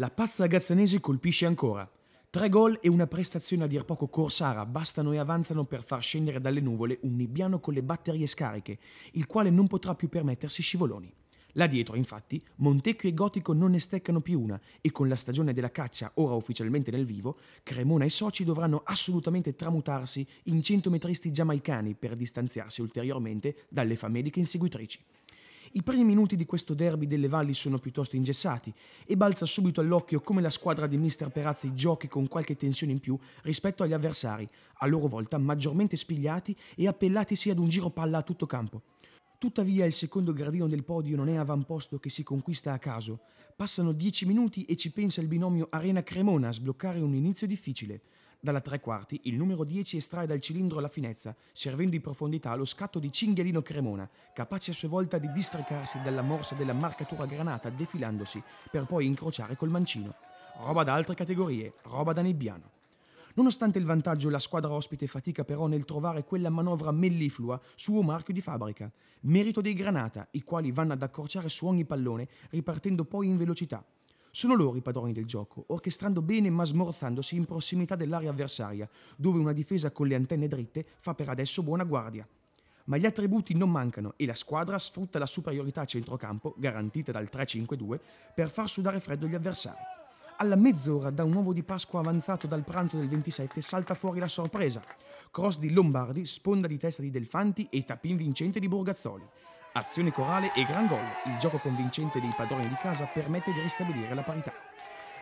La pazza gazzanese colpisce ancora. Tre gol e una prestazione a dir poco corsara bastano e avanzano per far scendere dalle nuvole un nebbiano con le batterie scariche, il quale non potrà più permettersi scivoloni. Là dietro, infatti, Montecchio e Gotico non ne steccano più una e con la stagione della caccia ora ufficialmente nel vivo, Cremona e soci dovranno assolutamente tramutarsi in centometristi giamaicani per distanziarsi ulteriormente dalle fameliche inseguitrici. I primi minuti di questo derby delle valli sono piuttosto ingessati e balza subito all'occhio come la squadra di Mister Perazzi giochi con qualche tensione in più rispetto agli avversari, a loro volta maggiormente spigliati e appellatisi ad un giro palla a tutto campo. Tuttavia il secondo gradino del podio non è avamposto che si conquista a caso. Passano dieci minuti e ci pensa il binomio Arena Cremona a sbloccare un inizio difficile. Dalla tre quarti, il numero 10 estrae dal cilindro la finezza, servendo in profondità lo scatto di Cinghialino Cremona, capace a sua volta di districarsi dalla morsa della marcatura granata defilandosi, per poi incrociare col mancino. Roba da altre categorie, roba da nebbiano. Nonostante il vantaggio, la squadra ospite fatica però nel trovare quella manovra melliflua, suo marchio di fabbrica. Merito dei Granata, i quali vanno ad accorciare su ogni pallone, ripartendo poi in velocità. Sono loro i padroni del gioco, orchestrando bene ma smorzandosi in prossimità dell'area avversaria, dove una difesa con le antenne dritte fa per adesso buona guardia. Ma gli attributi non mancano e la squadra sfrutta la superiorità a centrocampo, garantita dal 3-5-2, per far sudare freddo gli avversari. Alla mezz'ora da un uovo di Pasqua avanzato dal pranzo del 27 salta fuori la sorpresa. Cross di Lombardi, sponda di testa di Delfanti e tapin vincente di Borgazzoli. Azione corale e gran gol, il gioco convincente dei padroni di casa permette di ristabilire la parità.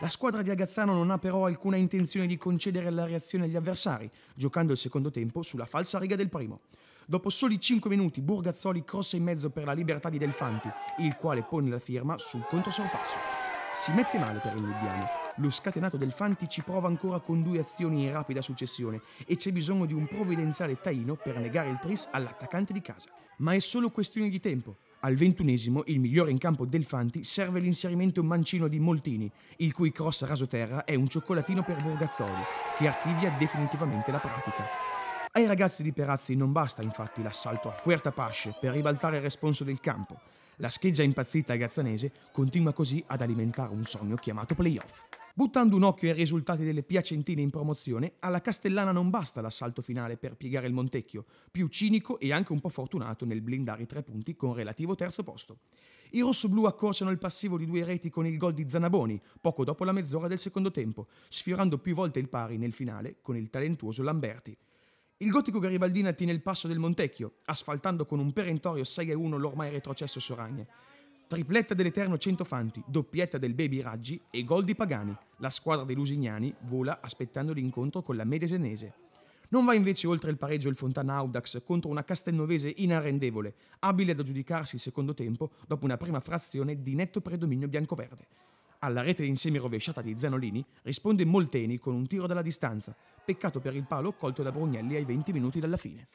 La squadra di Agazzano non ha però alcuna intenzione di concedere la reazione agli avversari, giocando il secondo tempo sulla falsa riga del primo. Dopo soli 5 minuti Burgazzoli crossa in mezzo per la libertà di Delfanti, il quale pone la firma sul controsorpasso. Si mette male per il Lubiano, lo scatenato del Fanti ci prova ancora con due azioni in rapida successione e c'è bisogno di un provvidenziale taino per negare il tris all'attaccante di casa. Ma è solo questione di tempo. Al ventunesimo, il migliore in campo del Fanti serve l'inserimento mancino di Moltini, il cui cross raso terra è un cioccolatino per Borgazzoli, che archivia definitivamente la pratica. Ai ragazzi di Perazzi non basta infatti l'assalto a Fuerta Pasce per ribaltare il responso del campo. La scheggia impazzita gazzanese continua così ad alimentare un sogno chiamato playoff. Buttando un occhio ai risultati delle piacentine in promozione, alla Castellana non basta l'assalto finale per piegare il Montecchio, più cinico e anche un po' fortunato nel blindare i tre punti con relativo terzo posto. I rossoblù accorciano il passivo di due reti con il gol di Zanaboni, poco dopo la mezz'ora del secondo tempo, sfiorando più volte il pari nel finale con il talentuoso Lamberti. Il gotico Garibaldina tiene il passo del Montecchio, asfaltando con un perentorio 6-1 l'ormai retrocesso Soragna tripletta dell'Eterno Centofanti, doppietta del Baby Raggi e gol di Pagani. La squadra dei Lusignani vola aspettando l'incontro con la Medesenese. Non va invece oltre il pareggio il Fontana Audax contro una Castelnovese inarrendevole, abile ad aggiudicarsi il secondo tempo dopo una prima frazione di netto predominio biancoverde. Alla rete insieme rovesciata di Zanolini risponde Molteni con un tiro dalla distanza, peccato per il palo colto da Brugnelli ai 20 minuti dalla fine.